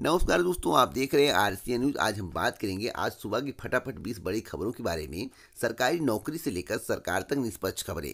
नमस्कार दोस्तों आप देख रहे हैं आर न्यूज आज हम बात करेंगे आज सुबह की फटाफट 20 बड़ी खबरों के बारे में सरकारी नौकरी से लेकर सरकार तक निष्पक्ष खबरें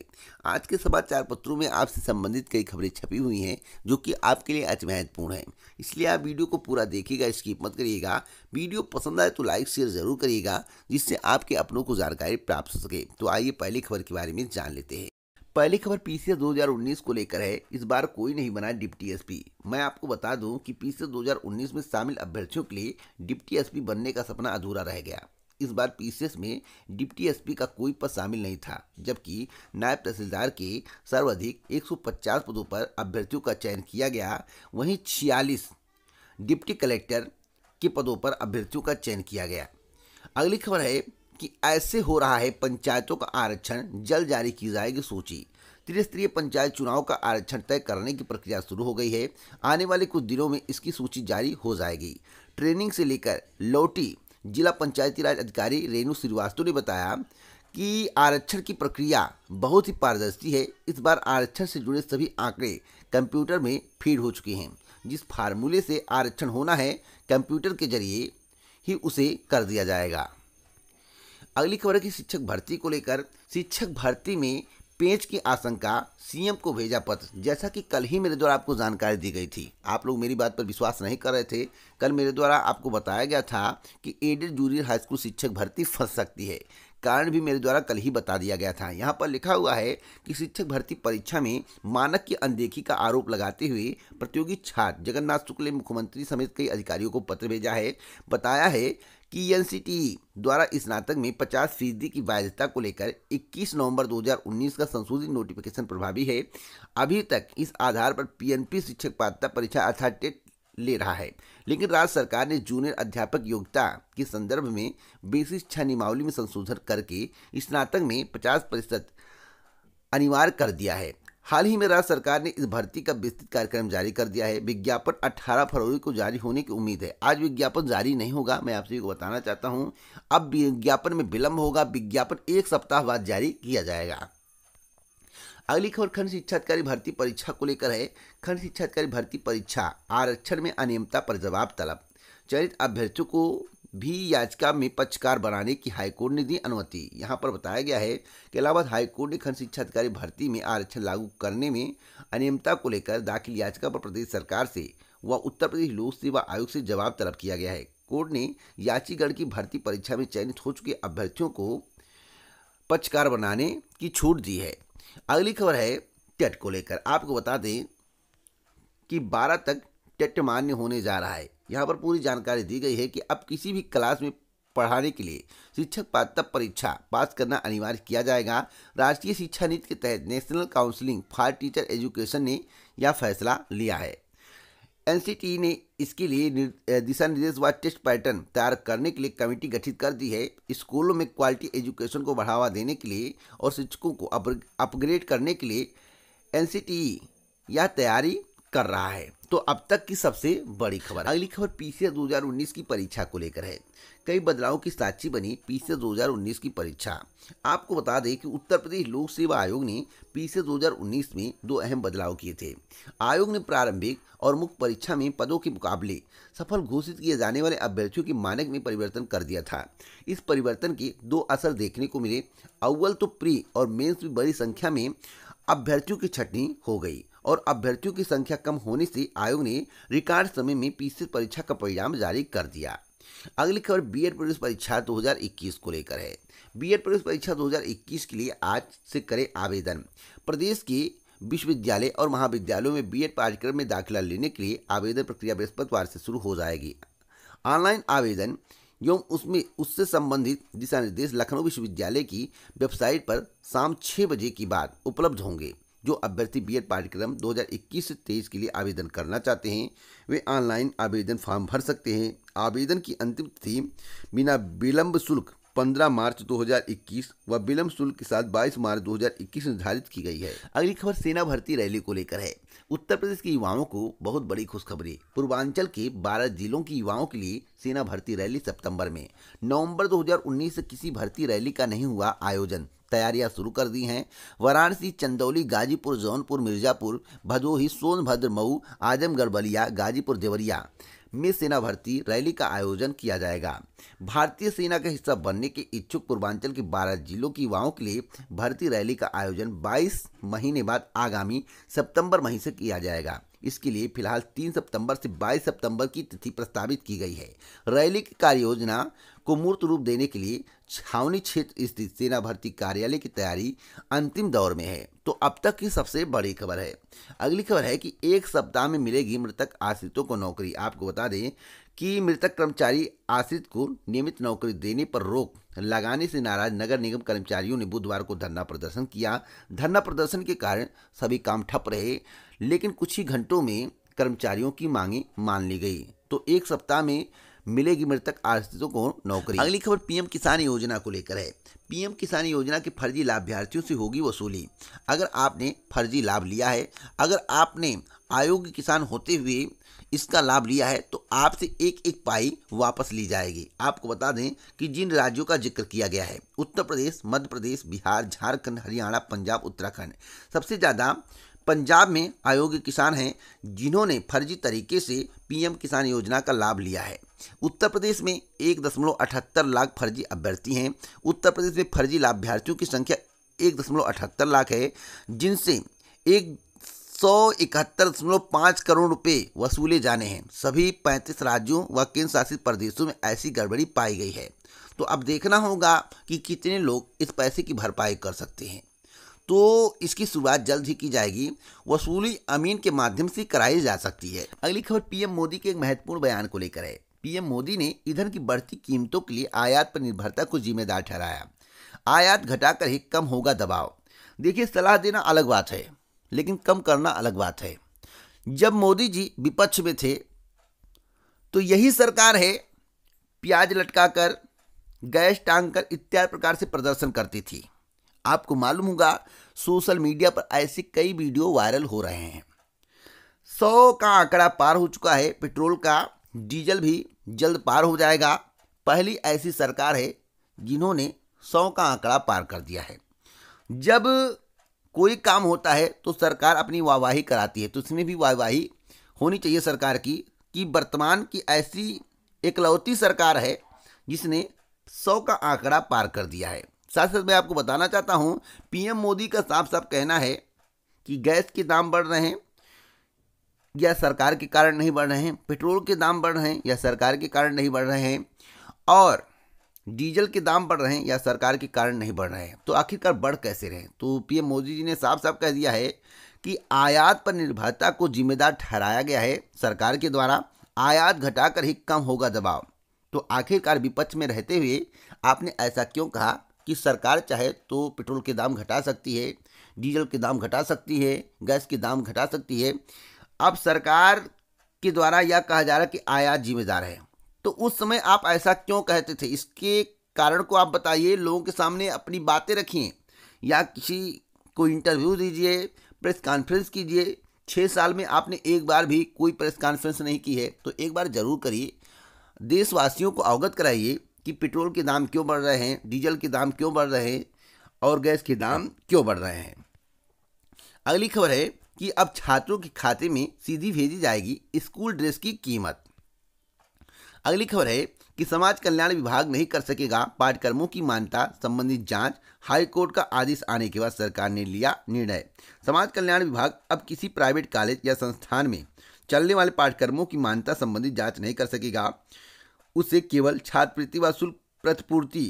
आज के समाचार पत्रों में आपसे संबंधित कई खबरें छपी हुई हैं जो कि आपके लिए अति महत्वपूर्ण है इसलिए आप वीडियो को पूरा देखिएगा इसकी मत करिएगा वीडियो पसंद आए तो लाइक शेयर जरूर करिएगा जिससे आपके अपनों को जानकारी प्राप्त हो सके तो आइए पहली खबर के बारे में जान लेते हैं पहली खबर पीसीएस 2019 को लेकर है इस बार कोई नहीं बना डिप्टी एसपी मैं आपको बता दूं कि पीसीएस 2019 में शामिल अभ्यर्थियों के लिए डिप्टी एसपी बनने का सपना अधूरा रह गया इस बार पीसीएस में डिप्टी एसपी का कोई पद शामिल नहीं था जबकि नायब तहसीलदार के सर्वाधिक 150 पदों पर अभ्यर्थियों का चयन किया गया वहीं छियालीस डिप्टी कलेक्टर के पदों पर अभ्यर्थियों का चयन किया गया अगली खबर है कि ऐसे हो रहा है पंचायतों का आरक्षण जल्द जारी की जाएगी सूची त्रिस्तरीय पंचायत चुनाव का आरक्षण तय करने की प्रक्रिया शुरू हो गई है आने वाले कुछ दिनों में इसकी सूची जारी हो जाएगी ट्रेनिंग से लेकर लौटी जिला पंचायती राज अधिकारी रेणु श्रीवास्तव ने बताया कि आरक्षण की प्रक्रिया बहुत ही पारदर्शी है इस बार आरक्षण से जुड़े सभी आंकड़े कंप्यूटर में फीड हो चुके हैं जिस फार्मूले से आरक्षण होना है कंप्यूटर के जरिए ही उसे कर दिया जाएगा अगली खबर है कि शिक्षक भर्ती को लेकर शिक्षक भर्ती में पेच की आशंका सीएम को भेजा पत्र जैसा कि कल ही मेरे द्वारा आपको जानकारी दी गई थी आप लोग मेरी बात पर विश्वास नहीं कर रहे थे कल मेरे द्वारा आपको बताया गया था कि एडेड जूनियर हाईस्कूल शिक्षक भर्ती फंस सकती है कारण भी मेरे द्वारा कल ही बता दिया गया था यहाँ पर लिखा हुआ है कि शिक्षक भर्ती परीक्षा में मानक की अनदेखी का आरोप लगाते हुए प्रतियोगी छात्र जगन्नाथ शुक्ल ने मुख्यमंत्री समेत कई अधिकारियों को पत्र भेजा है बताया है कि एन द्वारा स्नातक में 50 फीसदी की वैधता को लेकर 21 नवंबर 2019 का संशोधित नोटिफिकेशन प्रभावी है अभी तक इस आधार पर पीएनपी शिक्षक पात्रता परीक्षा अर्थात टेट ले रहा है लेकिन राज्य सरकार ने जूनियर अध्यापक योग्यता के संदर्भ में बेसिस शिक्षा नियमावली में संशोधन करके स्नातक में पचास प्रतिशत अनिवार्य कर दिया है हाल ही में राज्य सरकार ने इस भर्ती का विस्तृत कार्यक्रम जारी कर दिया है विज्ञापन 18 फरवरी को जारी होने की उम्मीद है आज विज्ञापन जारी नहीं होगा मैं आप सभी को बताना चाहता हूं अब विज्ञापन में विलंब होगा विज्ञापन एक सप्ताह बाद जारी किया जाएगा अगली खबर खंड शिक्षा अधिकारी भर्ती परीक्षा को लेकर है खंड शिक्षा अधिकारी भर्ती परीक्षा आरक्षण में अनियमितता पर जवाब तलब चयनित अभ्यर्थियों को भी याचिका में पक्षकार बनाने की हाईकोर्ट ने दी अनुमति यहाँ पर बताया गया है कि इलाहाबाद हाईकोर्ट ने खंड शिक्षा अधिकारी भर्ती में आरक्षण लागू करने में अनियमितता को लेकर दाखिल याचिका पर प्रदेश सरकार से व उत्तर प्रदेश लोक सेवा आयोग से जवाब तलब किया गया है कोर्ट ने याचिकगढ़ की भर्ती परीक्षा में चयनित हो चुके अभ्यर्थियों को पक्षकार बनाने की छूट दी है अगली खबर है टेट को लेकर आपको बता दें कि 12 तक टेट मान्य होने जा रहा है यहाँ पर पूरी जानकारी दी गई है कि अब किसी भी क्लास में पढ़ाने के लिए शिक्षक पात्रता परीक्षा पास करना अनिवार्य किया जाएगा राष्ट्रीय शिक्षा नीति के तहत national counselling for teacher education ने यह फैसला लिया है एन ने इसके लिए दिशा निर्देश व टेस्ट पैटर्न तैयार करने के लिए कमेटी गठित कर दी है स्कूलों में क्वालिटी एजुकेशन को बढ़ावा देने के लिए और शिक्षकों को अपग्रेड करने के लिए एन यह तैयारी कर रहा है तो अब तक की सबसे बड़ी खबर अगली खबर पीसीएस 2019 की परीक्षा को लेकर है कई बदलावों की साक्षी बनी पीसीएस 2019 की परीक्षा आपको बता दें कि उत्तर प्रदेश लोक सेवा आयोग ने पीसीएस 2019 में दो अहम बदलाव किए थे आयोग ने प्रारंभिक और मुख्य परीक्षा में पदों के मुकाबले सफल घोषित किए जाने वाले अभ्यर्थियों के मानक में परिवर्तन कर दिया था इस परिवर्तन के दो असर देखने को मिले अव्वल तो प्री और मेन्स में बड़ी संख्या में अभ्यर्थियों की छटनी हो गई और अभ्यर्थियों की संख्या कम होने से आयोग ने रिकॉर्ड समय में पीसी परीक्षा का परिणाम जारी कर दिया अगली खबर बी एड प्रवेश परीक्षा 2021 को लेकर है बी एड प्रवेश परीक्षा 2021 के लिए आज से करें आवेदन प्रदेश के विश्वविद्यालय और महाविद्यालयों में बीएड पाठ्यक्रम में दाखिला लेने के लिए आवेदन प्रक्रिया बृहस्पतिवार से शुरू हो जाएगी ऑनलाइन आवेदन एवं उसमें उससे संबंधित दिशा निर्देश लखनऊ विश्वविद्यालय की वेबसाइट पर शाम छः बजे के बाद उपलब्ध होंगे जो अभ्यर्थी बीएड पाठ्यक्रम 2021 से 23 के लिए आवेदन करना चाहते हैं वे ऑनलाइन आवेदन फॉर्म भर सकते हैं आवेदन की अंतिम तिथि बिना विलंब शुल्क 15 मार्च 2021 व विलंब शुल्क के साथ 22 मार्च 2021 निर्धारित की गई है अगली खबर सेना भर्ती रैली को लेकर है उत्तर प्रदेश के युवाओं को बहुत बड़ी खुशखबरी पूर्वांचल के 12 जिलों के युवाओं के लिए सेना भर्ती रैली सितंबर में नवंबर 2019 से किसी भर्ती रैली का नहीं हुआ आयोजन तैयारियां शुरू कर दी हैं वाराणसी चंदौली गाजीपुर जौनपुर मिर्जापुर भदोही सोनभद्र मऊ आजमगढ़ बलिया गाजीपुर देवरिया में सेना भर्ती रैली का आयोजन किया जाएगा भारतीय सेना का हिस्सा बनने के इच्छुक पूर्वांचल के 12 जिलों की युवाओं के लिए भर्ती रैली का आयोजन 22 महीने बाद आगामी सितंबर महीने से किया जाएगा इसके लिए फिलहाल 3 सितंबर से 22 सितंबर की तिथि प्रस्तावित की गई है रैली की कार्य योजना को मूर्त रूप देने के लिए छावनी क्षेत्र स्थित सेना भर्ती कार्यालय की तैयारी अंतिम दौर में है तो अब तक की सबसे बड़ी खबर है अगली खबर है कि एक सप्ताह में मिलेगी मृतक आश्रितों को नौकरी आपको बता दें कि मृतक कर्मचारी आश्रित को नियमित नौकरी देने पर रोक लगाने से नाराज नगर निगम कर्मचारियों ने बुधवार को धरना प्रदर्शन किया धरना प्रदर्शन के कारण सभी काम ठप रहे लेकिन कुछ ही घंटों में कर्मचारियों की मांगे मान ली गई तो एक सप्ताह में मिलेगी मृतक आश्रितों को नौकरी अगली खबर पीएम किसान योजना को लेकर है पीएम किसान योजना के फर्जी लाभार्थियों से होगी वसूली अगर आपने फर्जी लाभ लिया है अगर आपने आयोग किसान होते हुए इसका लाभ लिया है तो आपसे एक एक पाई वापस ली जाएगी आपको बता दें कि जिन राज्यों का जिक्र किया गया है उत्तर प्रदेश मध्य प्रदेश बिहार झारखंड हरियाणा पंजाब उत्तराखंड सबसे ज़्यादा पंजाब में आयोग किसान हैं जिन्होंने फर्जी तरीके से पीएम किसान योजना का लाभ लिया है उत्तर प्रदेश में एक दशमलव अठहत्तर लाख फर्जी अभ्यर्थी हैं उत्तर प्रदेश में फर्जी लाभार्थियों की संख्या एक दशमलव अठहत्तर लाख है जिनसे एक सौ इकहत्तर दशमलव पाँच करोड़ रुपए वसूले जाने हैं सभी पैंतीस राज्यों व केंद्र शासित प्रदेशों में ऐसी गड़बड़ी पाई गई है तो अब देखना होगा कि कितने लोग इस पैसे की भरपाई कर सकते हैं तो इसकी शुरुआत जल्द ही की जाएगी वसूली अमीन के माध्यम से कराई जा सकती है अगली खबर पीएम मोदी के एक महत्वपूर्ण बयान को लेकर है पीएम मोदी ने ईंधन की बढ़ती कीमतों के लिए आयात पर निर्भरता को जिम्मेदार ठहराया आयात घटाकर ही कम होगा दबाव देखिए सलाह देना अलग बात है लेकिन कम करना अलग बात है जब मोदी जी विपक्ष में थे तो यही सरकार है प्याज लटकाकर गैस टांग कर इत्यादि प्रकार से प्रदर्शन करती थी आपको मालूम होगा सोशल मीडिया पर ऐसे कई वीडियो वायरल हो रहे हैं सौ का आंकड़ा पार हो चुका है पेट्रोल का डीजल भी जल्द पार हो जाएगा पहली ऐसी सरकार है जिन्होंने सौ का आंकड़ा पार कर दिया है जब कोई काम होता है तो सरकार अपनी वाहवाही कराती है तो इसमें भी वाहवाही होनी चाहिए सरकार की कि वर्तमान की ऐसी इकलौती सरकार है जिसने सौ का आंकड़ा पार कर दिया है साथ साथ मैं आपको बताना चाहता हूँ पीएम मोदी का साफ साफ कहना है कि गैस के दाम बढ़ रहे हैं या सरकार के कारण नहीं बढ़ रहे हैं पेट्रोल के दाम बढ़ रहे हैं या सरकार के कारण नहीं बढ़ रहे हैं और डीजल के दाम बढ़ रहे हैं या सरकार के कारण नहीं बढ़ रहे हैं तो आखिरकार बढ़ कैसे रहे तो पीएम मोदी जी ने साफ साफ कह दिया है कि आयात पर निर्भरता को जिम्मेदार ठहराया गया है सरकार के द्वारा आयात घटाकर ही कम होगा दबाव तो आखिरकार विपक्ष में रहते हुए आपने ऐसा क्यों कहा कि सरकार चाहे तो पेट्रोल के दाम घटा सकती है डीजल के दाम घटा सकती है गैस के दाम घटा सकती है अब सरकार के द्वारा यह कहा जा रहा है कि आयात जिम्मेदार है तो उस समय आप ऐसा क्यों कहते थे इसके कारण को आप बताइए लोगों के सामने अपनी बातें रखिए या किसी को इंटरव्यू दीजिए प्रेस कॉन्फ्रेंस कीजिए छः साल में आपने एक बार भी कोई प्रेस कॉन्फ्रेंस नहीं की है तो एक बार ज़रूर करिए देशवासियों को अवगत कराइए कि पेट्रोल के दाम क्यों बढ़ रहे हैं डीजल के दाम क्यों बढ़ रहे हैं और गैस के दाम क्यों बढ़ रहे हैं अगली खबर है कि अब छात्रों के खाते में सीधी भेजी जाएगी स्कूल ड्रेस की कीमत अगली खबर है कि समाज कल्याण विभाग नहीं कर सकेगा पाठ्यक्रमों की मान्यता संबंधित जांच हाईकोर्ट का आदेश आने के बाद सरकार ने लिया निर्णय समाज कल्याण विभाग अब किसी प्राइवेट कॉलेज या संस्थान में चलने वाले पाठ्यक्रमों की मान्यता संबंधित जांच नहीं कर सकेगा उसे केवल छात्रवृत्ति व शुल्क प्रतिपूर्ति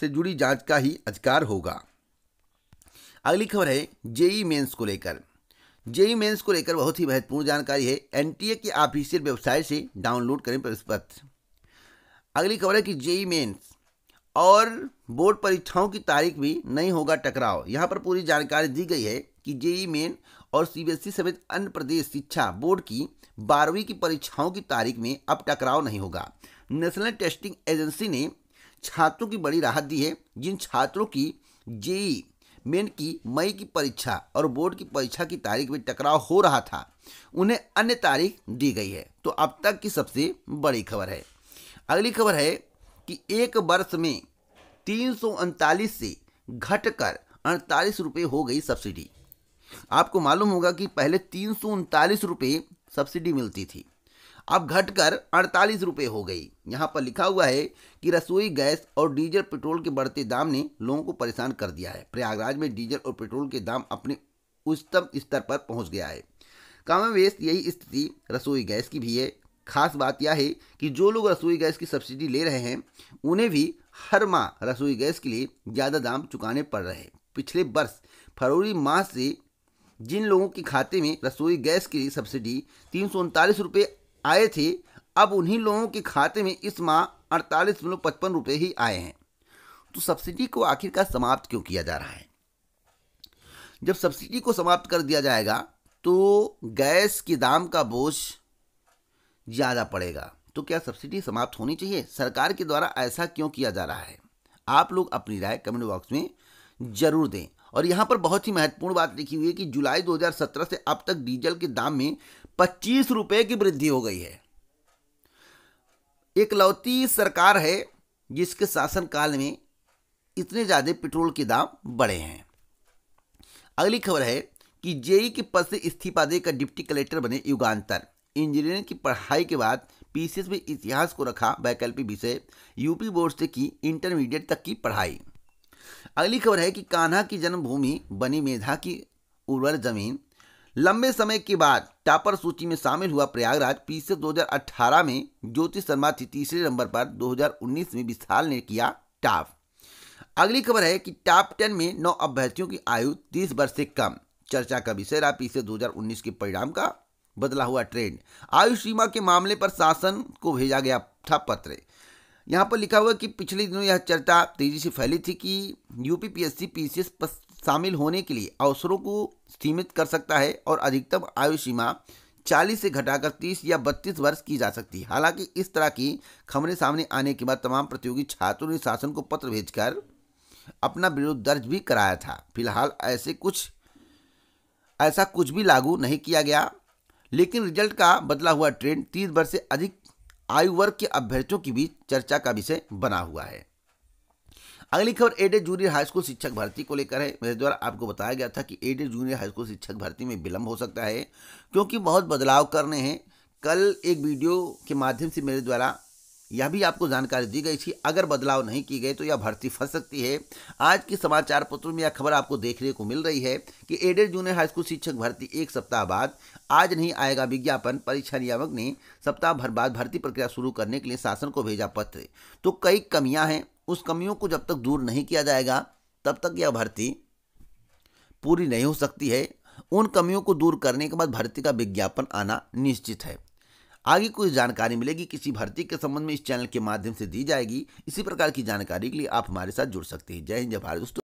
से जुड़ी जांच का ही अधिकार होगा अगली खबर है जेई मेंस को लेकर जेई मेंस को लेकर बहुत ही महत्वपूर्ण जानकारी है एनटीए के ऑफिशियल वेबसाइट से डाउनलोड करें प्रवेश पत्र अगली खबर है कि जेई मेंस और बोर्ड परीक्षाओं की तारीख भी नहीं होगा टकराव यहाँ पर पूरी जानकारी दी गई है कि जेई मेन और सीबीएसई समेत अन्य प्रदेश शिक्षा बोर्ड की बारहवीं की परीक्षाओं की तारीख में अब टकराव नहीं होगा नेशनल टेस्टिंग एजेंसी ने छात्रों की बड़ी राहत दी है जिन छात्रों की जेई मेन की मई की परीक्षा और बोर्ड की परीक्षा की तारीख में टकराव हो रहा था उन्हें अन्य तारीख दी गई है तो अब तक की सबसे बड़ी खबर है अगली खबर है कि एक वर्ष में तीन से घटकर अड़तालीस रुपये हो गई सब्सिडी आपको मालूम होगा कि पहले तीन सौ सब्सिडी मिलती थी अब घटकर अड़तालीस रुपये हो गई यहाँ पर लिखा हुआ है कि रसोई गैस और डीजल पेट्रोल के बढ़ते दाम ने लोगों को परेशान कर दिया है प्रयागराज में डीजल और पेट्रोल के दाम अपने उच्चतम स्तर पर पहुँच गया है कामावेश यही स्थिति रसोई गैस की भी है खास बात यह है कि जो लोग रसोई गैस की सब्सिडी ले रहे हैं उन्हें भी हर माह रसोई गैस के लिए ज़्यादा दाम चुकाने पड़ रहे हैं पिछले वर्ष फरवरी माह से जिन लोगों के खाते में रसोई गैस के लिए सब्सिडी तीन सौ उनतालीस रुपये आए थे अब उन्हीं लोगों के खाते में इस माह अड़तालीस मतलब पचपन रुपये ही आए हैं तो सब्सिडी को आखिरकार समाप्त क्यों किया जा रहा है जब सब्सिडी को समाप्त कर दिया जाएगा तो गैस के दाम का बोझ ज़्यादा पड़ेगा तो क्या सब्सिडी समाप्त होनी चाहिए सरकार के द्वारा ऐसा क्यों किया जा रहा है आप लोग अपनी राय कमेंट बॉक्स में ज़रूर दें और यहाँ पर बहुत ही महत्वपूर्ण बात लिखी हुई है कि जुलाई 2017 से अब तक डीजल के दाम में पच्चीस रुपये की वृद्धि हो गई है एकलौती सरकार है जिसके शासनकाल में इतने ज़्यादा पेट्रोल के दाम बढ़े हैं अगली खबर है कि जेई के पद से इस्तीफा देकर डिप्टी कलेक्टर बने युगान्तर इंजीनियरिंग की पढ़ाई के बाद पीसीएस में इतिहास को रखा वैकल्पिक विषय यूपी बोर्ड से की इंटरमीडिएट तक की पढ़ाई अगली खबर है कि कान्हा की जन्मभूमि बनी मेधा की उर्वर जमीन लंबे समय के बाद टापर सूची में शामिल हुआ प्रयागराज पीछे 2018 में ज्योति शर्मा थी तीसरे नंबर पर 2019 में विशाल ने किया टॉप अगली खबर है कि टॉप टेन में नौ अभ्यर्थियों की आयु 30 वर्ष से कम चर्चा का विषय रहा पीछे 2019 के परिणाम का बदला हुआ ट्रेंड आयु सीमा के मामले पर शासन को भेजा गया था पत्र यहाँ पर लिखा हुआ कि पिछले दिनों यह चर्चा तेजी से फैली थी कि यूपीपीएससी पीसीएस एस शामिल होने के लिए अवसरों को सीमित कर सकता है और अधिकतम आयु सीमा 40 से घटाकर 30 या 32 वर्ष की जा सकती है हालांकि इस तरह की खबरें सामने आने के बाद तमाम प्रतियोगी छात्रों ने शासन को पत्र भेजकर अपना विरोध दर्ज भी कराया था फिलहाल ऐसे कुछ ऐसा कुछ भी लागू नहीं किया गया लेकिन रिजल्ट का बदला हुआ ट्रेंड तीस वर्ष से अधिक आयु वर्ग के अभ्यर्थियों की भी चर्चा का विषय बना हुआ है अगली खबर एडेड जूनियर हाई स्कूल शिक्षक भर्ती को लेकर है मेरे द्वारा आपको बताया गया था कि एडेड जूनियर हाई स्कूल शिक्षक भर्ती में विलंब हो सकता है क्योंकि बहुत बदलाव करने हैं कल एक वीडियो के माध्यम से मेरे द्वारा यह भी आपको जानकारी दी गई थी अगर बदलाव नहीं की गए तो यह भर्ती फंस सकती है आज की समाचार पत्रों में यह खबर आपको देखने को मिल रही है कि एडेड जूनियर हाईस्कूल शिक्षक भर्ती एक सप्ताह बाद आज नहीं आएगा विज्ञापन परीक्षा नियामक ने सप्ताह भर बाद भर्ती प्रक्रिया शुरू करने के लिए शासन को भेजा पत्र तो कई कमियाँ हैं उस कमियों को जब तक दूर नहीं किया जाएगा तब तक यह भर्ती पूरी नहीं हो सकती है उन कमियों को दूर करने के बाद भर्ती का विज्ञापन आना निश्चित है आगे कोई जानकारी मिलेगी किसी भर्ती के संबंध में इस चैनल के माध्यम से दी जाएगी इसी प्रकार की जानकारी के लिए आप हमारे साथ जुड़ सकते हैं जय हिंद जय भारत दोस्तों